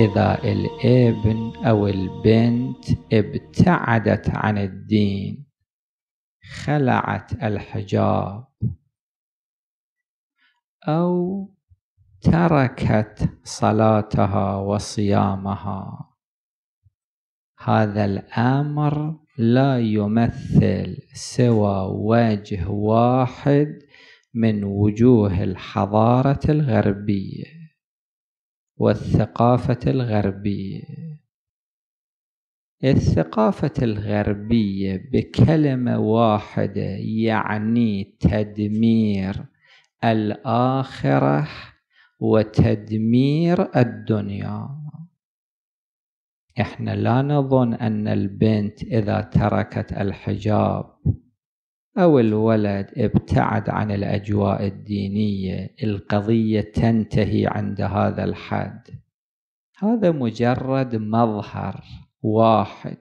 إذا الابن أو البنت ابتعدت عن الدين خلعت الحجاب أو تركت صلاتها وصيامها هذا الامر لا يمثل سوى وجه واحد من وجوه الحضاره الغربيه والثقافة الغربية الثقافة الغربية بكلمة واحدة يعني تدمير الآخرة وتدمير الدنيا احنا لا نظن أن البنت إذا تركت الحجاب أو الولد ابتعد عن الأجواء الدينية القضية تنتهي عند هذا الحد هذا مجرد مظهر واحد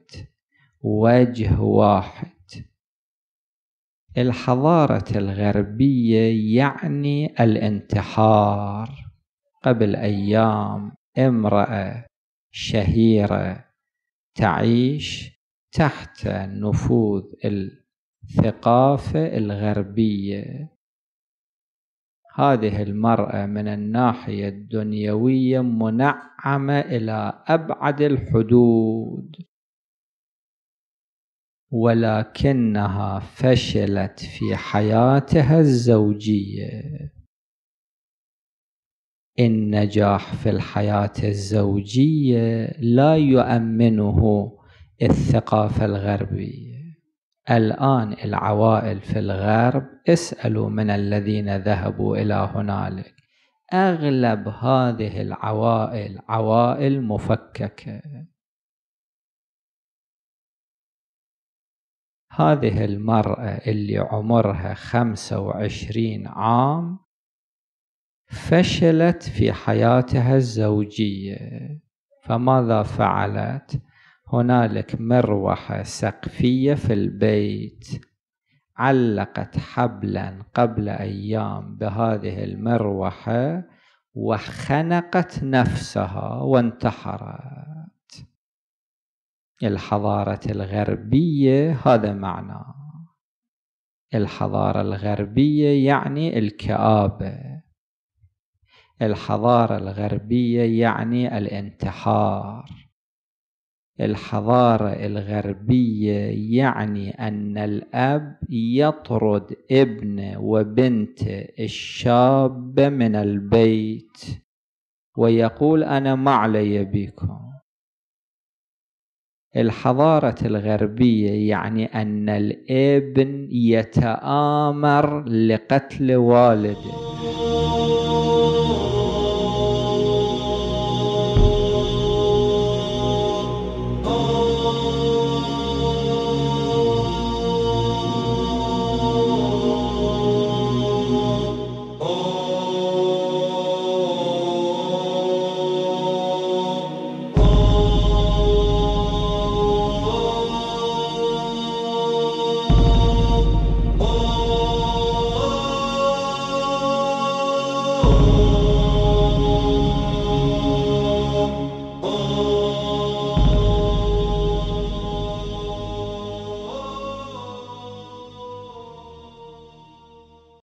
وجه واحد الحضارة الغربية يعني الانتحار قبل أيام امرأة شهيرة تعيش تحت نفوذ الثقافة الغربية هذه المرأة من الناحية الدنيوية منعمة إلى أبعد الحدود ولكنها فشلت في حياتها الزوجية النجاح في الحياة الزوجية لا يؤمنه الثقافة الغربية الآن العوائل في الغرب اسألوا من الذين ذهبوا إلى هنالك أغلب هذه العوائل عوائل مفككة هذه المرأة اللي عمرها خمسة وعشرين عام فشلت في حياتها الزوجية فماذا فعلت؟ هنالك مروحة سقفية في البيت علقت حبلا قبل أيام بهذه المروحة وخنقت نفسها وانتحرت الحضارة الغربية هذا معناه الحضارة الغربية يعني الكآبة الحضارة الغربية يعني الانتحار الحضارة الغربية يعني أن الأب يطرد ابن وبنت الشاب من البيت ويقول أنا ما علي بكم الحضارة الغربية يعني أن الابن يتآمر لقتل والده